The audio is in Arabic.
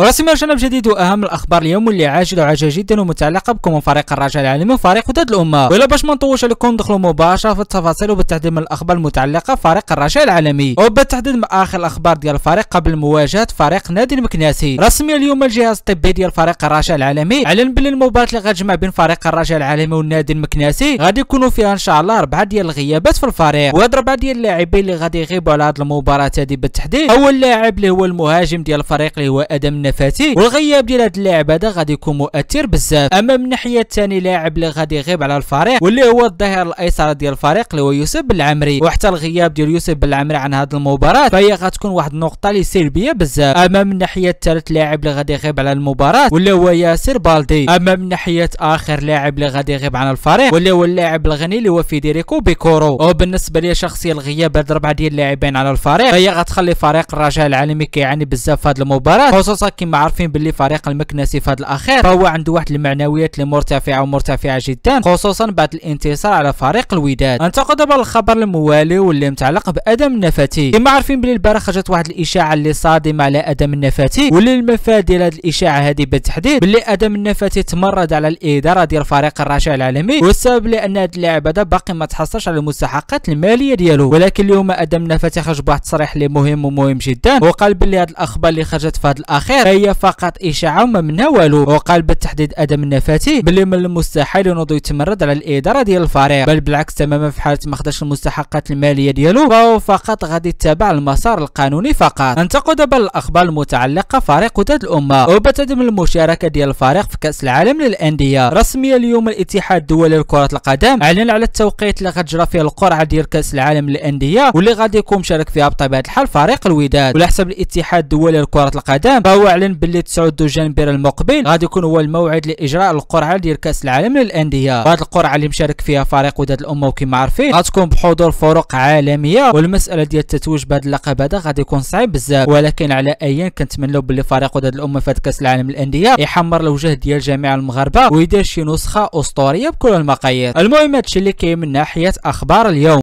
رسم جانب جديد واهم الاخبار اليوم اللي عاجله وعاجله جدا ومتعلقه بكم من فريق الرجاء العالمي وفريق وداد الامه ولا باش ما نطولش عليكم ندخلوا مباشره في التفاصيل وبالتحديد من الاخبار المتعلقه بفريق الرجاء العالمي وبالتحديد من اخر الاخبار ديال الفريق قبل مواجهه فريق نادي المكناسي رسميا اليوم الجهاز الطبي ديال فريق الرجاء العالمي اعلن باللي المباراه اللي غتجمع بين فريق الرجاء العالمي والنادي المكناسي غادي يكونوا فيها ان شاء الله اربعه ديال الغيابات في الفريق وهاد اربعه ديال اللاعبين اللي غادي يغيبوا على هذه المباراه هذه بالتحديد اول لاعب اللي هو المهاجم ديال الفريق اللي هو ادم منافاتي والغياب ديال هذا اللاعب هذا غادي يكون مؤثر بزاف اما من الناحيه الثاني لاعب اللي غادي يغيب على الفريق واللي هو الظهير الايسر ديال الفريق اللي هو يوسف بالعمري وحتى الغياب ديال يوسف بالعمري عن هذه المباراه فهي غتكون واحد النقطه اللي سلبيه بزاف اما من الناحيه الثالث لاعب اللي غادي يغيب على المباراه واللي هو ياسر بالدي اما من ناحيه اخر لاعب اللي غادي يغيب عن الفريق واللي هو اللاعب الغني اللي هو فيديريكو بيكورو وبالنسبه لي شخصيا الغياب هاد ربعه ديال اللاعبين على الفريق فهي غتخلي فريق الرجاء العالمي كيعاني بزاف في هذه المباراه خصوصا كما عارفين باللي فريق المكنسي في هذا الاخير فهو عنده واحد المعنويات اللي مرتفعه ومرتفعه جدا خصوصا بعد الانتصار على فريق الوداد ننتقل دابا للخبر الموالي واللي متعلق بادم النفاتي كما عارفين باللي البارح خرجت واحد الاشاعه اللي صادمه على ادم النفاتي واللي المفاد ديال هذه الاشاعه هذه بالتحديد باللي ادم النفاتي تمرد على الاداره ديال فريق الرشا العالمي والسبب لان هذا اللاعب هذا باقي ما تحصلش على المستحقات الماليه ديالو ولكن اليوم ادم النفاتي خرج بواحد التصريح اللي مهم ومهم جدا وقال باللي هذه الاخبار اللي خرجت في هذا الاخير الخير هي فقط إشاعة والو وقال بالتحديد أدم النفاتي بلي من المستحيل ينوض يتمرد على الإدارة ديال الفريق بل بالعكس تماما في حالة ما خداش المستحقات المالية ديالو فهو فقط غادي يتبع المسار القانوني فقط ننتقل دابا للأخبار المتعلقة فريق وداد الأمة وبتدم المشاركة ديال الفريق في كأس العالم للأندية رسميا اليوم الاتحاد الدولي لكرة القدم أعلن على التوقيت اللي غتجرى فيه القرعة ديال كأس العالم للأندية واللي غادي يكون مشارك فيها بطبيعة الحال فريق الوداد وعلى حسب الاتحاد الدولي لكرة القدم فهو واعلن باللي 9 جانفير المقبل غادي يكون هو الموعد لاجراء القرعه ديال كاس العالم للانديه وهذه القرعه اللي مشارك فيها فريق وداد الامه وكما عارفين غتكون بحضور فرق عالميه والمساله ديال التتويج بهذا اللقب هذا غادي يكون صعيب بزاف ولكن على ايا كنتمناو باللي فريق وداد الامه في كاس العالم للانديه يحمر الوجه ديال جميع المغاربه ويدير شي نسخه اسطوريه بكل المقاييس المهم هادشي اللي كاين من ناحيه اخبار اليوم